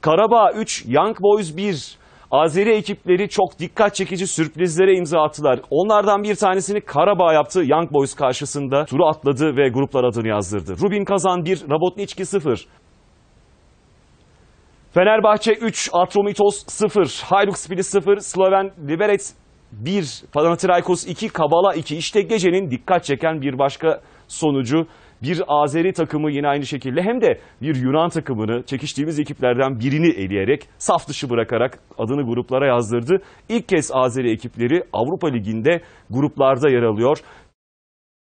Karabağ 3, Young Boys 1. Azeri ekipleri çok dikkat çekici sürprizlere imza attılar. Onlardan bir tanesini Karabağ yaptı. Young Boys karşısında turu atladı ve gruplar adını yazdırdı. Rubin Kazan 1, Rabotniçki 0. Fenerbahçe 3, Atromitos 0, Hajduk Split 0, Sloven Liberec 1, Panathinaikos 2, Kabala 2. İşte gecenin dikkat çeken bir başka sonucu bir Azeri takımı yine aynı şekilde hem de bir Yunan takımını çekiştiğimiz ekiplerden birini eleyerek saf dışı bırakarak adını gruplara yazdırdı. İlk kez Azeri ekipleri Avrupa Ligi'nde gruplarda yer alıyor.